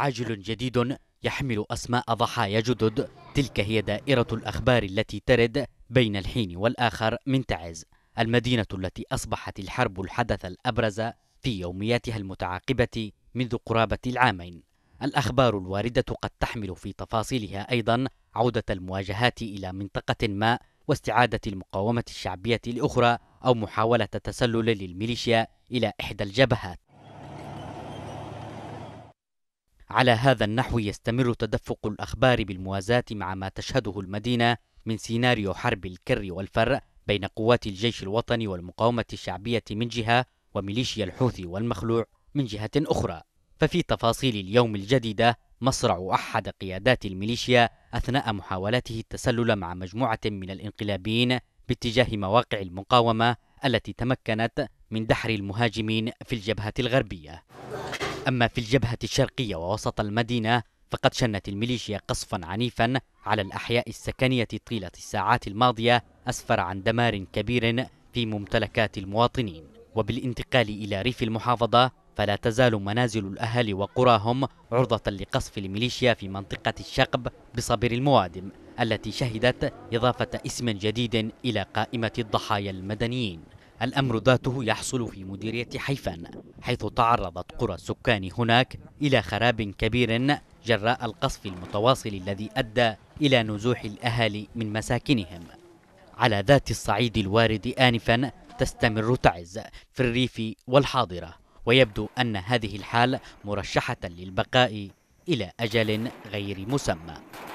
عاجل جديد يحمل أسماء ضحايا جدد تلك هي دائرة الأخبار التي ترد بين الحين والآخر من تعز المدينة التي أصبحت الحرب الحدث الأبرز في يومياتها المتعاقبة منذ قرابة العامين الأخبار الواردة قد تحمل في تفاصيلها أيضا عودة المواجهات إلى منطقة ما واستعادة المقاومة الشعبية الأخرى أو محاولة تسلل للميليشيا إلى إحدى الجبهات على هذا النحو يستمر تدفق الأخبار بالموازاة مع ما تشهده المدينة من سيناريو حرب الكر والفر بين قوات الجيش الوطني والمقاومة الشعبية من جهة وميليشيا الحوثي والمخلوع من جهة أخرى ففي تفاصيل اليوم الجديدة مصرع أحد قيادات الميليشيا أثناء محاولته التسلل مع مجموعة من الانقلابيين باتجاه مواقع المقاومة التي تمكنت من دحر المهاجمين في الجبهة الغربية أما في الجبهة الشرقية ووسط المدينة فقد شنت الميليشيا قصفا عنيفا على الأحياء السكنية طيلة الساعات الماضية أسفر عن دمار كبير في ممتلكات المواطنين وبالانتقال إلى ريف المحافظة فلا تزال منازل الأهالي وقراهم عرضة لقصف الميليشيا في منطقة الشقب بصبر الموادم التي شهدت إضافة اسم جديد إلى قائمة الضحايا المدنيين الأمر ذاته يحصل في مديرية حيفان حيث تعرضت قرى السكان هناك إلى خراب كبير جراء القصف المتواصل الذي أدى إلى نزوح الأهالي من مساكنهم على ذات الصعيد الوارد آنفا تستمر تعز في الريف والحاضرة ويبدو أن هذه الحال مرشحة للبقاء إلى أجل غير مسمى